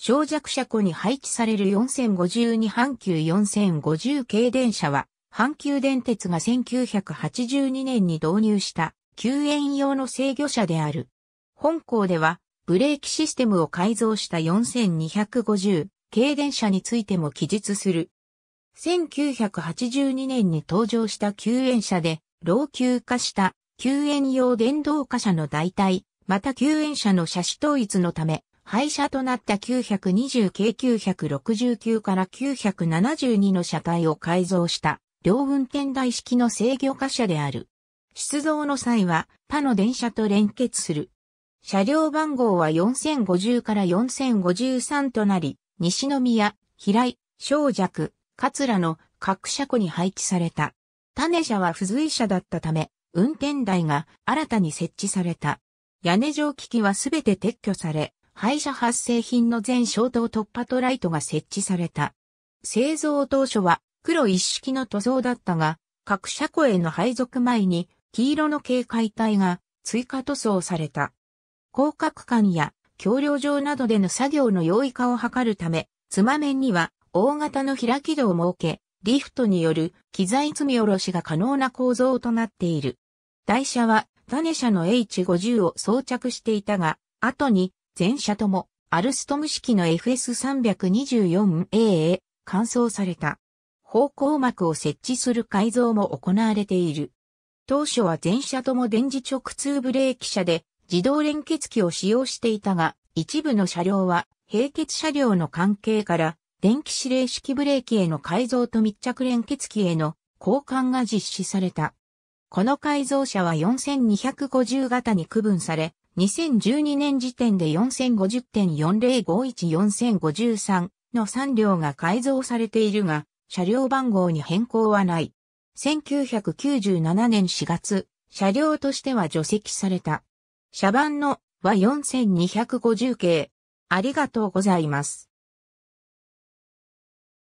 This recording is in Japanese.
小弱車庫に配置される4052阪急4050系電車は、阪急電鉄が1982年に導入した救援用の制御車である。本校では、ブレーキシステムを改造した4250系電車についても記述する。1982年に登場した救援車で、老朽化した救援用電動貨車の代替、また救援車の車種統一のため、廃車となった920 k 969から972の車体を改造した両運転台式の制御貨車である。出動の際は他の電車と連結する。車両番号は4050から4053となり、西宮、平井、小弱、桂の各車庫に配置された。種車は付随車だったため、運転台が新たに設置された。屋根上機器はすべて撤去され、廃車発生品の全消灯突破トライトが設置された。製造当初は黒一式の塗装だったが、各車庫への配属前に黄色の警戒帯が追加塗装された。広角間や橋梁上などでの作業の容易化を図るため、つま面には大型の開き戸を設け、リフトによる機材積み下ろしが可能な構造となっている。台車は種車の H50 を装着していたが、後に全車とも、アルストム式の FS324A へ乾燥された。方向膜を設置する改造も行われている。当初は全車とも電磁直通ブレーキ車で自動連結機を使用していたが、一部の車両は並結車両の関係から電気指令式ブレーキへの改造と密着連結機への交換が実施された。この改造車は4250型に区分され、2012年時点で4050.40514053の3両が改造されているが、車両番号に変更はない。1997年4月、車両としては除籍された。車番のは4250系。ありがとうございます。